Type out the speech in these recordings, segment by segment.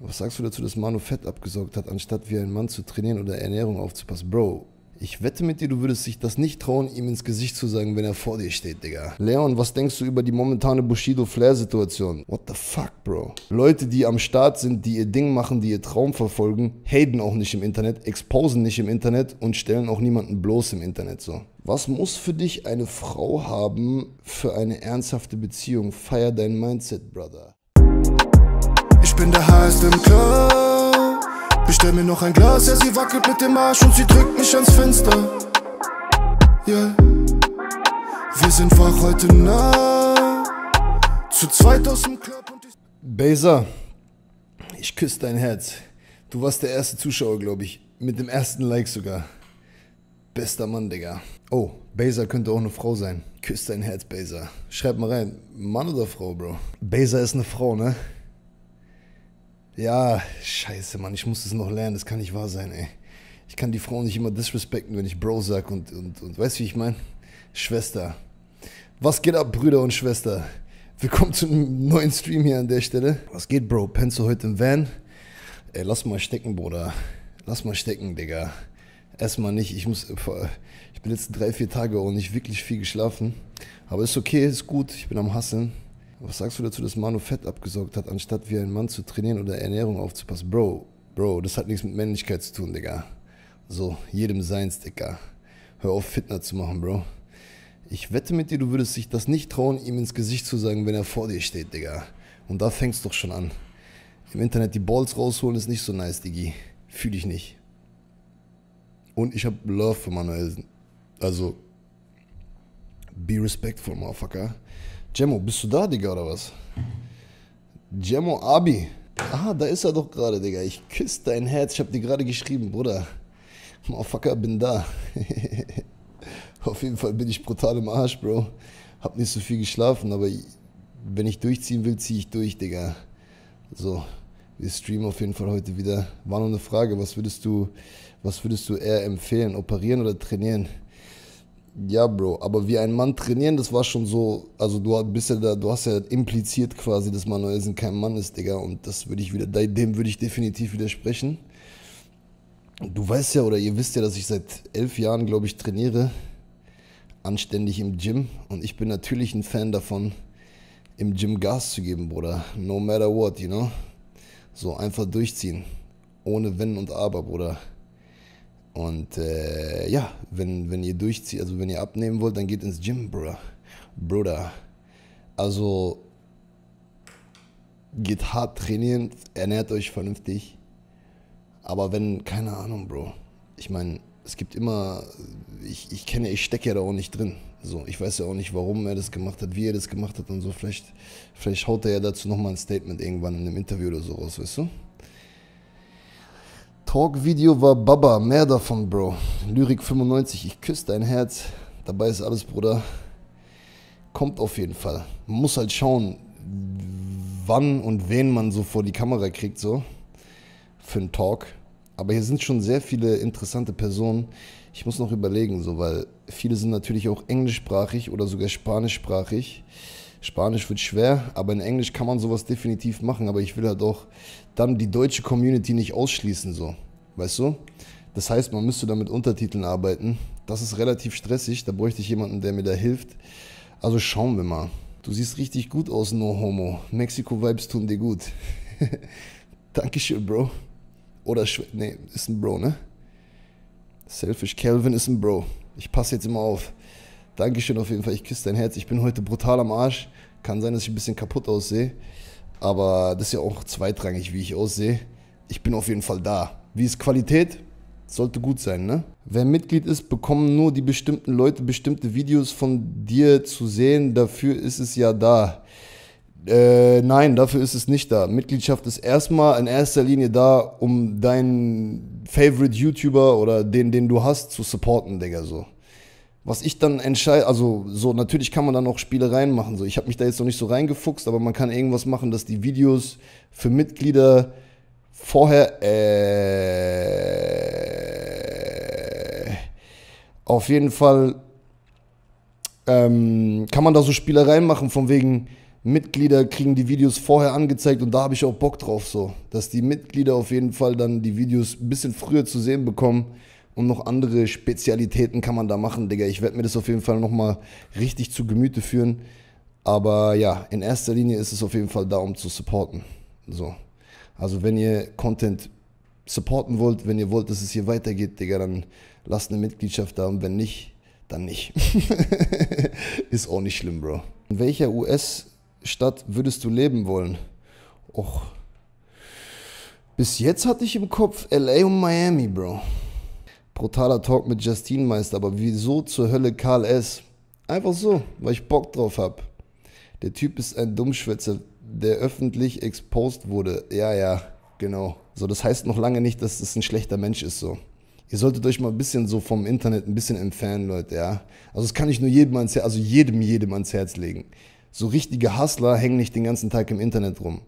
Was sagst du dazu, dass Manu Fett abgesorgt hat, anstatt wie ein Mann zu trainieren oder Ernährung aufzupassen? Bro, ich wette mit dir, du würdest dich das nicht trauen, ihm ins Gesicht zu sagen, wenn er vor dir steht, Digga. Leon, was denkst du über die momentane Bushido-Flair-Situation? What the fuck, Bro? Leute, die am Start sind, die ihr Ding machen, die ihr Traum verfolgen, haten auch nicht im Internet, exposen nicht im Internet und stellen auch niemanden bloß im Internet so. Was muss für dich eine Frau haben für eine ernsthafte Beziehung? Feier dein Mindset, Brother bin der Highest im Club. Bestell mir noch ein Glas, ja, sie wackelt mit dem Arsch und sie drückt mich ans Fenster. Yeah. Wir sind wach heute Nacht. Zu zweit aus dem Club und ich. Beza, ich küsse dein Herz. Du warst der erste Zuschauer, glaube ich. Mit dem ersten Like sogar. Bester Mann, Digga. Oh, Beza könnte auch eine Frau sein. Küss dein Herz, Beza. Schreib mal rein, Mann oder Frau, Bro? Beza ist eine Frau, ne? Ja, scheiße, Mann, ich muss das noch lernen, das kann nicht wahr sein, ey. Ich kann die Frau nicht immer disrespekten, wenn ich Bro sag und, und, und weißt du, wie ich meine? Schwester. Was geht ab, Brüder und Schwester? Willkommen zu einem neuen Stream hier an der Stelle. Was geht, Bro? Pennst du heute im Van? Ey, lass mal stecken, Bruder. Lass mal stecken, Digga. Erstmal nicht. Ich muss. Äh, ich bin jetzt drei, vier Tage auch nicht wirklich viel geschlafen. Aber ist okay, ist gut. Ich bin am Hasseln. Was sagst du dazu, dass Manu Fett abgesorgt hat, anstatt wie ein Mann zu trainieren oder Ernährung aufzupassen? Bro, Bro, das hat nichts mit Männlichkeit zu tun, Digga. So, jedem seins, Digga. Hör auf, Fitner zu machen, Bro. Ich wette mit dir, du würdest dich das nicht trauen, ihm ins Gesicht zu sagen, wenn er vor dir steht, Digga. Und da fängst doch schon an. Im Internet die Balls rausholen ist nicht so nice, Digi. Fühl dich nicht. Und ich hab Love für Manuel. Also, Be respectful, Motherfucker. Jemo, bist du da, Digga, oder was? Jemo, Abi. Ah, da ist er doch gerade, Digga. Ich küsse dein Herz. Ich hab dir gerade geschrieben, Bruder. Motherfucker, bin da. Auf jeden Fall bin ich brutal im Arsch, Bro. Hab nicht so viel geschlafen, aber wenn ich durchziehen will, ziehe ich durch, Digga. So, wir streamen auf jeden Fall heute wieder. War nur eine Frage, was würdest du, was würdest du eher empfehlen, operieren oder trainieren? Ja, Bro, aber wie ein Mann trainieren, das war schon so, also du bist ja da, du hast ja impliziert quasi, dass Manuel kein Mann ist, Digga, und das würde ich wieder, dem würde ich definitiv widersprechen. Du weißt ja oder ihr wisst ja, dass ich seit elf Jahren, glaube ich, trainiere, anständig im Gym und ich bin natürlich ein Fan davon, im Gym Gas zu geben, Bruder, no matter what, you know, so einfach durchziehen, ohne Wenn und Aber, Bruder. Und äh, ja, wenn, wenn ihr durchzieht, also wenn ihr abnehmen wollt, dann geht ins Gym, Bruder. Bruder. Also geht hart trainieren, ernährt euch vernünftig. Aber wenn, keine Ahnung, Bro. Ich meine, es gibt immer, ich, ich kenne, ich stecke ja da auch nicht drin. So, ich weiß ja auch nicht, warum er das gemacht hat, wie er das gemacht hat und so. Vielleicht, vielleicht haut er ja dazu nochmal ein Statement irgendwann in einem Interview oder so raus, weißt du? Talk-Video war Baba, mehr davon, Bro. Lyrik 95, ich küsse dein Herz. Dabei ist alles, Bruder. Kommt auf jeden Fall. Man muss halt schauen, wann und wen man so vor die Kamera kriegt, so. Für einen Talk. Aber hier sind schon sehr viele interessante Personen. Ich muss noch überlegen, so, weil viele sind natürlich auch englischsprachig oder sogar spanischsprachig. Spanisch wird schwer, aber in Englisch kann man sowas definitiv machen. Aber ich will halt auch dann die deutsche Community nicht ausschließen, so. Weißt du? Das heißt, man müsste da mit Untertiteln arbeiten. Das ist relativ stressig, da bräuchte ich jemanden, der mir da hilft. Also schauen wir mal. Du siehst richtig gut aus, No Homo. Mexiko-Vibes tun dir gut. Dankeschön, Bro. Oder, Schwe nee, ist ein Bro, ne? Selfish Calvin ist ein Bro. Ich passe jetzt immer auf. Dankeschön auf jeden Fall. Ich küsse dein Herz. Ich bin heute brutal am Arsch. Kann sein, dass ich ein bisschen kaputt aussehe. Aber das ist ja auch zweitrangig, wie ich aussehe. Ich bin auf jeden Fall da. Wie ist Qualität? Sollte gut sein, ne? Wer Mitglied ist, bekommen nur die bestimmten Leute bestimmte Videos von dir zu sehen. Dafür ist es ja da. Äh, nein, dafür ist es nicht da. Mitgliedschaft ist erstmal in erster Linie da, um deinen Favorite YouTuber oder den, den du hast, zu supporten, Digga, so was ich dann entscheide, also so natürlich kann man dann auch Spielereien machen. So, ich habe mich da jetzt noch nicht so reingefuchst, aber man kann irgendwas machen, dass die Videos für Mitglieder vorher äh, auf jeden Fall ähm, kann man da so Spielereien machen von wegen Mitglieder kriegen die Videos vorher angezeigt und da habe ich auch Bock drauf so, dass die Mitglieder auf jeden Fall dann die Videos ein bisschen früher zu sehen bekommen und noch andere Spezialitäten kann man da machen, Digga. Ich werde mir das auf jeden Fall nochmal richtig zu Gemüte führen. Aber ja, in erster Linie ist es auf jeden Fall da, um zu supporten. So. Also wenn ihr Content supporten wollt, wenn ihr wollt, dass es hier weitergeht, Digga, dann lasst eine Mitgliedschaft da und wenn nicht, dann nicht. ist auch nicht schlimm, Bro. In welcher US-Stadt würdest du leben wollen? Och. Bis jetzt hatte ich im Kopf LA und Miami, Bro brutaler Talk mit Justine Meister, aber wieso zur Hölle Karl S? Einfach so, weil ich Bock drauf hab. Der Typ ist ein Dummschwätzer, der öffentlich exposed wurde. Ja, ja, genau. So, das heißt noch lange nicht, dass das ein schlechter Mensch ist, so. Ihr solltet euch mal ein bisschen so vom Internet ein bisschen entfernen, Leute, ja. Also das kann ich nur jedem ans Herz, also jedem, jedem ans Herz legen. So richtige Hustler hängen nicht den ganzen Tag im Internet rum.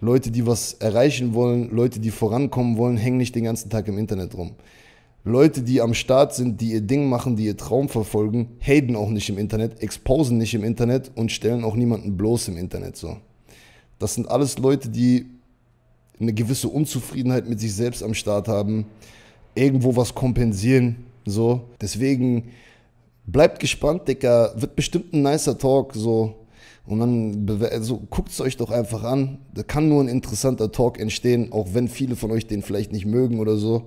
Leute, die was erreichen wollen, Leute, die vorankommen wollen, hängen nicht den ganzen Tag im Internet rum. Leute, die am Start sind, die ihr Ding machen, die ihr Traum verfolgen, haten auch nicht im Internet, exposen nicht im Internet und stellen auch niemanden bloß im Internet so. Das sind alles Leute, die eine gewisse Unzufriedenheit mit sich selbst am Start haben, irgendwo was kompensieren, so. Deswegen bleibt gespannt, Dicker, wird bestimmt ein nicer Talk, so. Und dann also, guckt es euch doch einfach an. Da kann nur ein interessanter Talk entstehen, auch wenn viele von euch den vielleicht nicht mögen oder so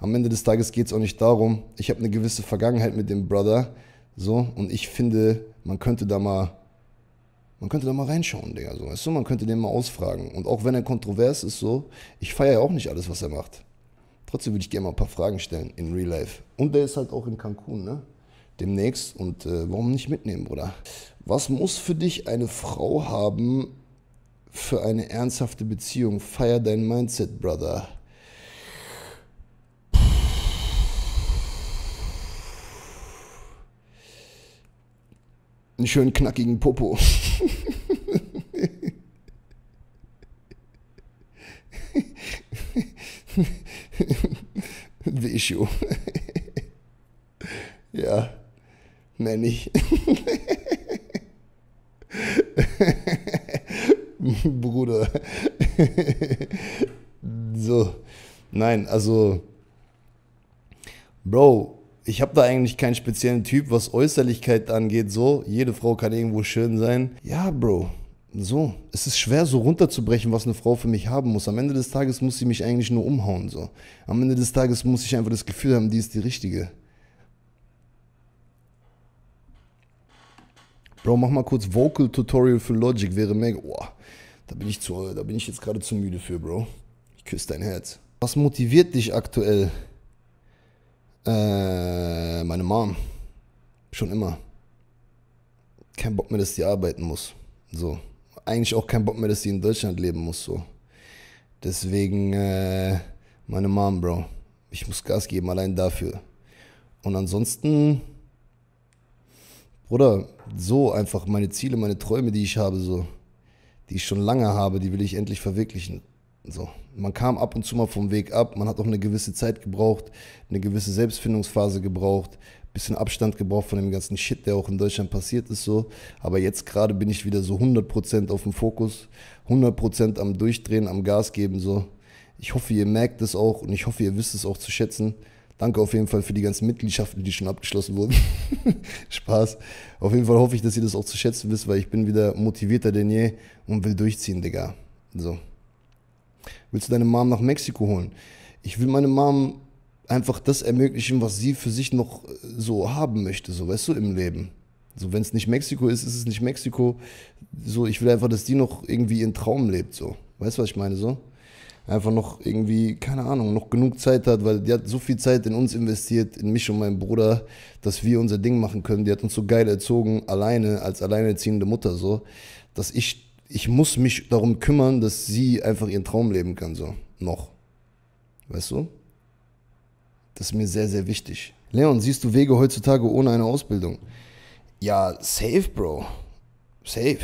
am Ende des Tages geht es auch nicht darum, ich habe eine gewisse Vergangenheit mit dem Brother, so, und ich finde, man könnte da mal, man könnte da mal reinschauen, Digga, so, weißt du, man könnte den mal ausfragen. Und auch wenn er kontrovers ist, so, ich feiere ja auch nicht alles, was er macht. Trotzdem würde ich gerne mal ein paar Fragen stellen in Real Life. Und der ist halt auch in Cancun, ne? Demnächst. Und äh, warum nicht mitnehmen, Bruder? Was muss für dich eine Frau haben für eine ernsthafte Beziehung? Feier dein Mindset, Brother. einen schönen knackigen Popo. The issue. ja, nenn ich. Bruder. so. Nein, also. Bro, ich habe da eigentlich keinen speziellen Typ, was Äußerlichkeit angeht. So, jede Frau kann irgendwo schön sein. Ja, Bro, so. Es ist schwer, so runterzubrechen, was eine Frau für mich haben muss. Am Ende des Tages muss sie mich eigentlich nur umhauen. So. Am Ende des Tages muss ich einfach das Gefühl haben, die ist die richtige. Bro, mach mal kurz Vocal Tutorial für Logic, wäre mega. Boah, da bin ich zu, da bin ich jetzt gerade zu müde für, Bro. Ich küsse dein Herz. Was motiviert dich aktuell? Äh, meine Mom. Schon immer. Kein Bock mehr, dass sie arbeiten muss. So. Eigentlich auch kein Bock mehr, dass sie in Deutschland leben muss. So. Deswegen, äh, meine Mom, Bro. Ich muss Gas geben, allein dafür. Und ansonsten, Bruder, so einfach meine Ziele, meine Träume, die ich habe, so, die ich schon lange habe, die will ich endlich verwirklichen. So, man kam ab und zu mal vom Weg ab, man hat auch eine gewisse Zeit gebraucht, eine gewisse Selbstfindungsphase gebraucht, ein bisschen Abstand gebraucht von dem ganzen Shit, der auch in Deutschland passiert ist so, aber jetzt gerade bin ich wieder so 100% auf dem Fokus, 100% am Durchdrehen, am Gas geben so. Ich hoffe, ihr merkt es auch und ich hoffe, ihr wisst es auch zu schätzen. Danke auf jeden Fall für die ganzen Mitgliedschaften, die schon abgeschlossen wurden. Spaß. Auf jeden Fall hoffe ich, dass ihr das auch zu schätzen wisst, weil ich bin wieder motivierter denn je und will durchziehen, Digga. So. Willst du deine Mom nach Mexiko holen? Ich will meine Mom einfach das ermöglichen, was sie für sich noch äh, so haben möchte, so weißt du, im Leben. So, wenn es nicht Mexiko ist, ist es nicht Mexiko. So, ich will einfach, dass die noch irgendwie ihren Traum lebt, so. Weißt du, was ich meine, so? Einfach noch irgendwie, keine Ahnung, noch genug Zeit hat, weil die hat so viel Zeit in uns investiert, in mich und meinen Bruder, dass wir unser Ding machen können. Die hat uns so geil erzogen, alleine, als alleinerziehende Mutter, so, dass ich ich muss mich darum kümmern, dass sie einfach ihren Traum leben kann, so noch. Weißt du? Das ist mir sehr, sehr wichtig. Leon, siehst du Wege heutzutage ohne eine Ausbildung? Ja, safe, Bro. Safe.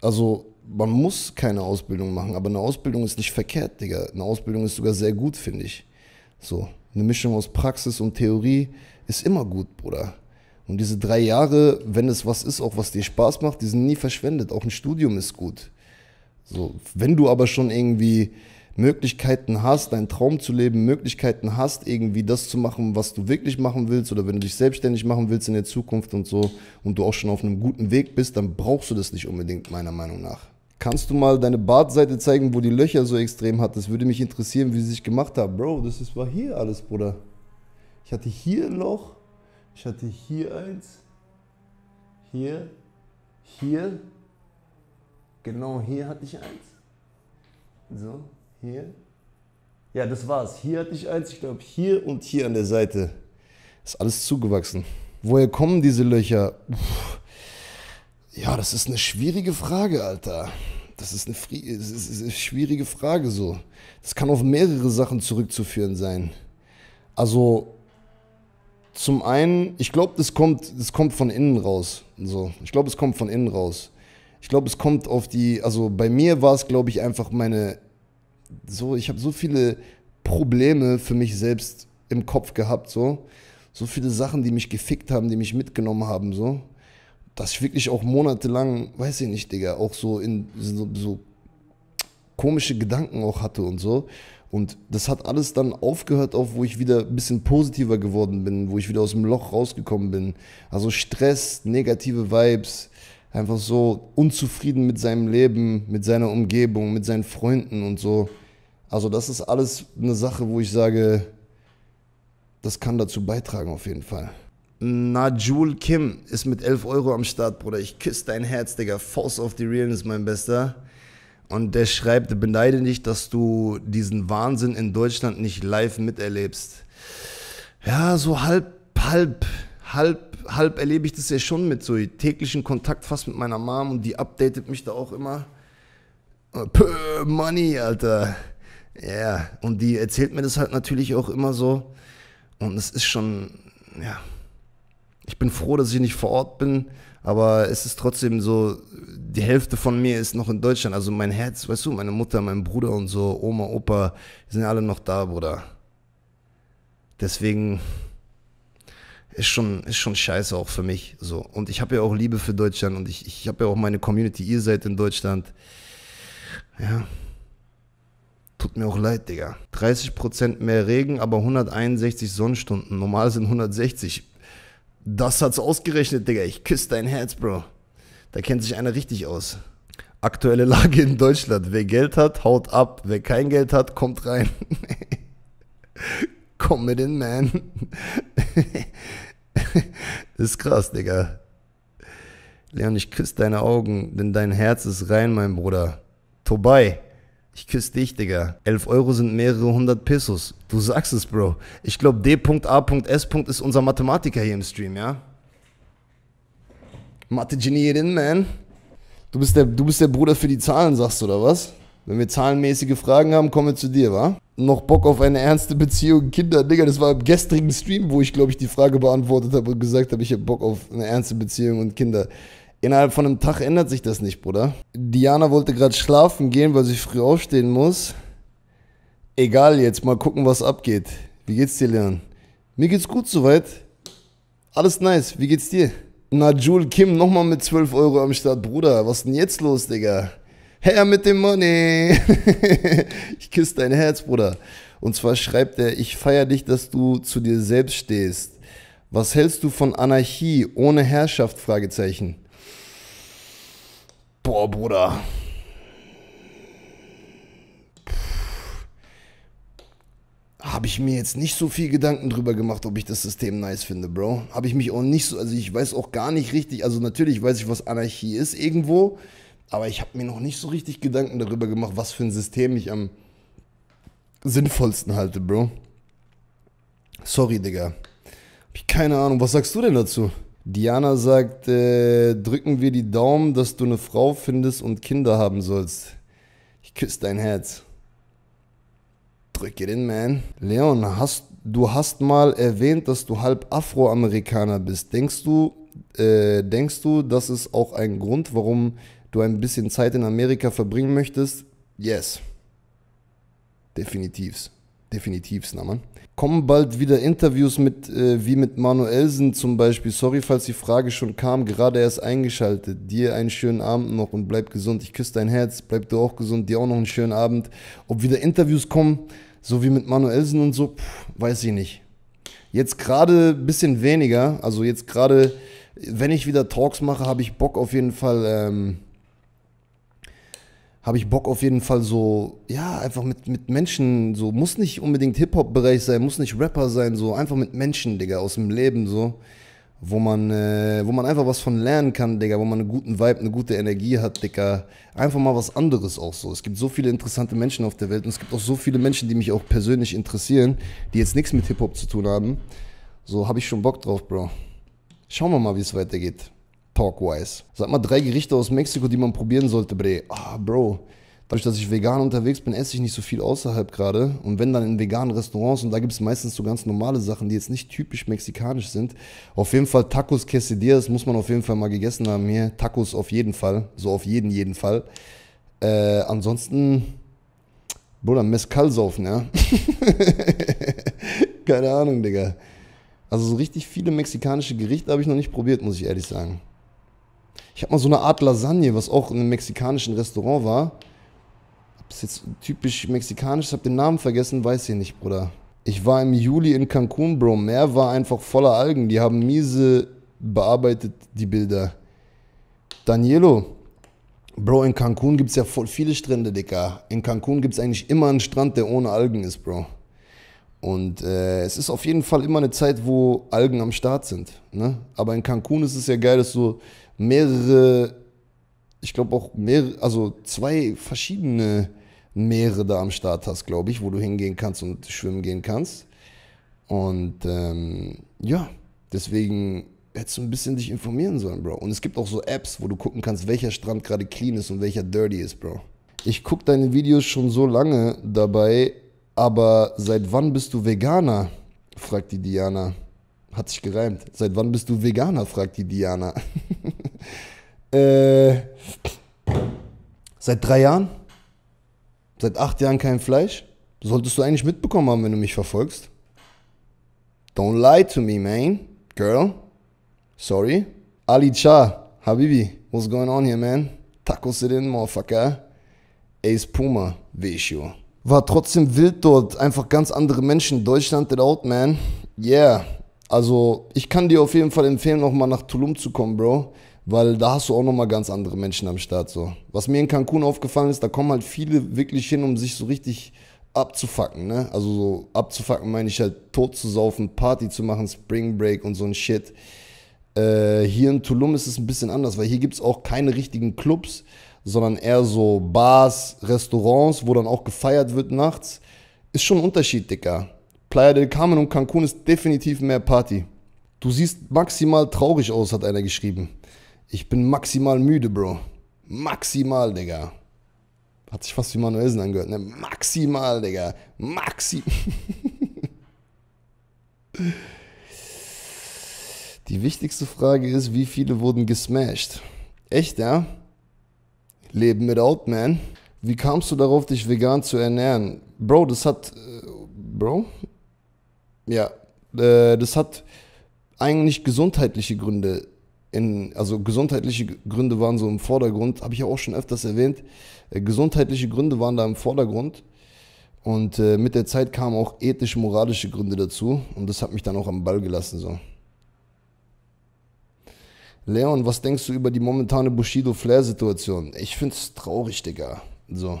Also, man muss keine Ausbildung machen, aber eine Ausbildung ist nicht verkehrt, Digga. Eine Ausbildung ist sogar sehr gut, finde ich. So, eine Mischung aus Praxis und Theorie ist immer gut, Bruder. Und diese drei Jahre, wenn es was ist, auch was dir Spaß macht, die sind nie verschwendet. Auch ein Studium ist gut. So, wenn du aber schon irgendwie Möglichkeiten hast, deinen Traum zu leben, Möglichkeiten hast, irgendwie das zu machen, was du wirklich machen willst oder wenn du dich selbstständig machen willst in der Zukunft und so und du auch schon auf einem guten Weg bist, dann brauchst du das nicht unbedingt, meiner Meinung nach. Kannst du mal deine Bartseite zeigen, wo die Löcher so extrem hat? Das würde mich interessieren, wie sie sich gemacht haben. Bro, das war hier alles, Bruder. Ich hatte hier ein Loch ich hatte hier eins, hier, hier, genau hier hatte ich eins. So, hier. Ja, das war's. Hier hatte ich eins, ich glaube hier und hier an der Seite. Ist alles zugewachsen. Woher kommen diese Löcher? Puh. Ja, das ist eine schwierige Frage, Alter. Das ist, eine, das ist eine schwierige Frage so. Das kann auf mehrere Sachen zurückzuführen sein. Also zum einen, ich glaube, das kommt, das kommt von innen raus. So. Ich glaube, es kommt von innen raus. Ich glaube, es kommt auf die, also bei mir war es, glaube ich, einfach meine, so, ich habe so viele Probleme für mich selbst im Kopf gehabt, so. So viele Sachen, die mich gefickt haben, die mich mitgenommen haben, so. Dass ich wirklich auch monatelang, weiß ich nicht, Digga, auch so in so, so komische Gedanken auch hatte und so. Und das hat alles dann aufgehört, auch wo ich wieder ein bisschen positiver geworden bin, wo ich wieder aus dem Loch rausgekommen bin. Also Stress, negative Vibes, einfach so unzufrieden mit seinem Leben, mit seiner Umgebung, mit seinen Freunden und so. Also das ist alles eine Sache, wo ich sage, das kann dazu beitragen auf jeden Fall. Najul Kim ist mit 11 Euro am Start, Bruder. Ich küsse dein Herz, Digga. Force of the Realness, mein Bester. Und der schreibt, beneide nicht, dass du diesen Wahnsinn in Deutschland nicht live miterlebst. Ja, so halb, halb, halb, halb erlebe ich das ja schon mit so täglichen Kontakt fast mit meiner Mom und die updatet mich da auch immer. Puh, Money, Alter. Ja, yeah. und die erzählt mir das halt natürlich auch immer so. Und es ist schon, ja, ich bin froh, dass ich nicht vor Ort bin, aber es ist trotzdem so, die Hälfte von mir ist noch in Deutschland. Also mein Herz, weißt du, meine Mutter, mein Bruder und so, Oma, Opa, sind alle noch da, Bruder. Deswegen ist schon, ist schon scheiße auch für mich. So. Und ich habe ja auch Liebe für Deutschland und ich, ich habe ja auch meine Community. Ihr seid in Deutschland. Ja. Tut mir auch leid, Digga. 30% mehr Regen, aber 161 Sonnenstunden. Normal sind 160. Das hat's ausgerechnet, Digga. Ich küsse dein Herz, Bro. Da kennt sich einer richtig aus. Aktuelle Lage in Deutschland. Wer Geld hat, haut ab. Wer kein Geld hat, kommt rein. Komm mit in, man. ist krass, Digga. Leon, ich küsse deine Augen, denn dein Herz ist rein, mein Bruder. Tobai. Ich küsse dich, Digga. 11 Euro sind mehrere hundert Pesos. Du sagst es, Bro. Ich glaube, D.A.S. ist unser Mathematiker hier im Stream, ja? Mathe-Genierin, man. Du bist, der, du bist der Bruder für die Zahlen, sagst du, oder was? Wenn wir zahlenmäßige Fragen haben, kommen wir zu dir, wa? Noch Bock auf eine ernste Beziehung, Kinder, Digga, das war im gestrigen Stream, wo ich, glaube ich, die Frage beantwortet habe und gesagt habe, ich habe Bock auf eine ernste Beziehung und Kinder. Innerhalb von einem Tag ändert sich das nicht, Bruder. Diana wollte gerade schlafen gehen, weil sie früh aufstehen muss. Egal jetzt, mal gucken, was abgeht. Wie geht's dir, Leon? Mir geht's gut soweit. Alles nice, wie geht's dir? Na, Jul Kim nochmal mit 12 Euro am Start, Bruder. Was denn jetzt los, Digga? Herr mit dem Money. ich küsse dein Herz, Bruder. Und zwar schreibt er, ich feier dich, dass du zu dir selbst stehst. Was hältst du von Anarchie ohne Herrschaft? Fragezeichen. Boah, Bruder. Habe ich mir jetzt nicht so viel Gedanken drüber gemacht, ob ich das System nice finde, Bro. Habe ich mich auch nicht so, also ich weiß auch gar nicht richtig, also natürlich weiß ich, was Anarchie ist irgendwo, aber ich habe mir noch nicht so richtig Gedanken darüber gemacht, was für ein System ich am sinnvollsten halte, Bro. Sorry, Digga. Habe ich keine Ahnung, was sagst du denn dazu? Diana sagt, äh, drücken wir die Daumen, dass du eine Frau findest und Kinder haben sollst. Ich küsse dein Herz. Drück it in, man. Leon, hast, du hast mal erwähnt, dass du halb Afroamerikaner bist. Denkst du, äh, denkst du, das ist auch ein Grund, warum du ein bisschen Zeit in Amerika verbringen möchtest? Yes. Definitivs. Definitiv, ne, Mann. Kommen bald wieder Interviews mit, äh, wie mit Manuelsen zum Beispiel. Sorry, falls die Frage schon kam, gerade erst eingeschaltet. Dir einen schönen Abend noch und bleib gesund. Ich küsse dein Herz, bleib du auch gesund. Dir auch noch einen schönen Abend. Ob wieder Interviews kommen, so wie mit Manuelsen und so, pff, weiß ich nicht. Jetzt gerade ein bisschen weniger. Also jetzt gerade, wenn ich wieder Talks mache, habe ich Bock auf jeden Fall. Ähm, habe ich Bock auf jeden Fall so, ja, einfach mit, mit Menschen, so, muss nicht unbedingt Hip-Hop-Bereich sein, muss nicht Rapper sein, so, einfach mit Menschen, Digga, aus dem Leben, so, wo man, äh, wo man einfach was von lernen kann, Digga, wo man einen guten Vibe, eine gute Energie hat, Digga, einfach mal was anderes auch so. Es gibt so viele interessante Menschen auf der Welt und es gibt auch so viele Menschen, die mich auch persönlich interessieren, die jetzt nichts mit Hip-Hop zu tun haben. So, habe ich schon Bock drauf, Bro. Schauen wir mal, wie es weitergeht. Talk-wise. Sag mal drei Gerichte aus Mexiko, die man probieren sollte, Bre. Ah, Bro. Dadurch, dass ich vegan unterwegs bin, esse ich nicht so viel außerhalb gerade. Und wenn dann in veganen Restaurants, und da gibt es meistens so ganz normale Sachen, die jetzt nicht typisch mexikanisch sind. Auf jeden Fall Tacos Quesadillas muss man auf jeden Fall mal gegessen haben hier. Tacos auf jeden Fall. So auf jeden, jeden Fall. Äh, ansonsten, Bruder, Mezcal saufen, ja. Keine Ahnung, Digga. Also so richtig viele mexikanische Gerichte habe ich noch nicht probiert, muss ich ehrlich sagen. Ich habe mal so eine Art Lasagne, was auch in einem mexikanischen Restaurant war. Ob es jetzt typisch mexikanisch ist, hab den Namen vergessen, weiß ich nicht, Bruder. Ich war im Juli in Cancun, Bro. Meer war einfach voller Algen. Die haben miese bearbeitet, die Bilder. Danielo, Bro, in Cancun gibt es ja voll viele Strände, Dicker. In Cancun gibt es eigentlich immer einen Strand, der ohne Algen ist, Bro. Und äh, es ist auf jeden Fall immer eine Zeit, wo Algen am Start sind. Ne? Aber in Cancun ist es ja geil, dass du mehrere, ich glaube auch mehrere, also zwei verschiedene Meere da am Start hast, glaube ich, wo du hingehen kannst und schwimmen gehen kannst. Und ähm, ja, deswegen hättest du ein bisschen dich informieren sollen, Bro. Und es gibt auch so Apps, wo du gucken kannst, welcher Strand gerade clean ist und welcher dirty ist, Bro. Ich gucke deine Videos schon so lange dabei, aber seit wann bist du Veganer? fragt die Diana. Hat sich gereimt. Seit wann bist du Veganer? fragt die Diana. Äh, seit drei Jahren, seit acht Jahren kein Fleisch. Solltest du eigentlich mitbekommen haben, wenn du mich verfolgst. Don't lie to me, man. Girl. Sorry. Ali Cha, Habibi, what's going on here, man? Tacos it in, motherfucker. Ace Puma, Vesio. War trotzdem wild dort, einfach ganz andere Menschen. Deutschland it out, man. Yeah. Also, ich kann dir auf jeden Fall empfehlen, nochmal nach Tulum zu kommen, Bro weil da hast du auch nochmal ganz andere Menschen am Start. So. Was mir in Cancun aufgefallen ist, da kommen halt viele wirklich hin, um sich so richtig abzufacken. Ne? Also so abzufacken meine ich halt tot zu saufen, Party zu machen, Spring Break und so ein Shit. Äh, hier in Tulum ist es ein bisschen anders, weil hier gibt es auch keine richtigen Clubs, sondern eher so Bars, Restaurants, wo dann auch gefeiert wird nachts. Ist schon ein Unterschied, Dicker. Playa del Carmen und Cancun ist definitiv mehr Party. Du siehst maximal traurig aus, hat einer geschrieben. Ich bin maximal müde, Bro. Maximal, Digga. Hat sich fast wie Manuelsen angehört, ne? Maximal, Digga. Maxi. Die wichtigste Frage ist, wie viele wurden gesmashed? Echt, ja? Leben mit Out, man. Wie kamst du darauf, dich vegan zu ernähren? Bro, das hat. Äh, Bro? Ja. Äh, das hat eigentlich gesundheitliche Gründe in, also gesundheitliche Gründe waren so im Vordergrund, habe ich ja auch schon öfters erwähnt, äh, gesundheitliche Gründe waren da im Vordergrund. Und äh, mit der Zeit kamen auch ethisch-moralische Gründe dazu und das hat mich dann auch am Ball gelassen. So. Leon, was denkst du über die momentane Bushido-Flair-Situation? Ich finde es traurig, Digga. So.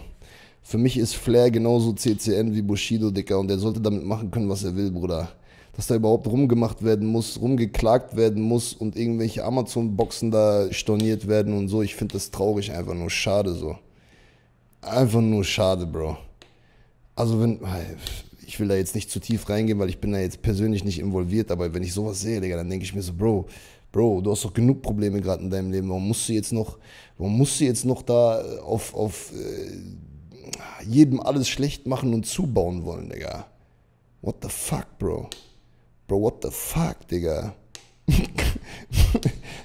Für mich ist Flair genauso CCN wie Bushido, Digga, und er sollte damit machen können, was er will, Bruder dass da überhaupt rumgemacht werden muss, rumgeklagt werden muss und irgendwelche Amazon-Boxen da storniert werden und so. Ich finde das traurig, einfach nur schade so. Einfach nur schade, Bro. Also wenn, ich will da jetzt nicht zu tief reingehen, weil ich bin da jetzt persönlich nicht involviert, aber wenn ich sowas sehe, Digga, dann denke ich mir so, Bro, Bro, du hast doch genug Probleme gerade in deinem Leben. Warum musst du jetzt noch, warum musst du jetzt noch da äh, auf, auf äh, jedem alles schlecht machen und zubauen wollen, Digga? What the fuck, Bro? Bro, what the fuck, Digga?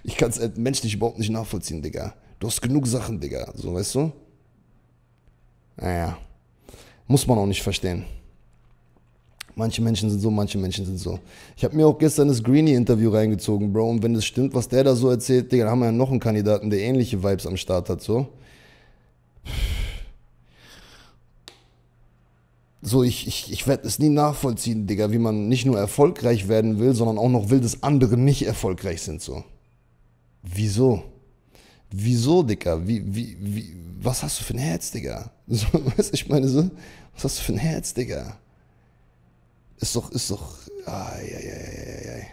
ich kann es äh, menschlich überhaupt nicht nachvollziehen, Digga. Du hast genug Sachen, Digga. So, weißt du? Naja. Muss man auch nicht verstehen. Manche Menschen sind so, manche Menschen sind so. Ich habe mir auch gestern das Greenie-Interview reingezogen, Bro. Und wenn das stimmt, was der da so erzählt, Digga, dann haben wir ja noch einen Kandidaten, der ähnliche Vibes am Start hat, so. So, ich, ich, ich werde es nie nachvollziehen, Digga, wie man nicht nur erfolgreich werden will, sondern auch noch will, dass andere nicht erfolgreich sind, so. Wieso? Wieso, Digga? Wie, wie, wie, was hast du für ein Herz, Digga? So, weißt ich meine, so, was hast du für ein Herz, Digga? Ist doch, ist doch, ai, ai, ai, ai, ai.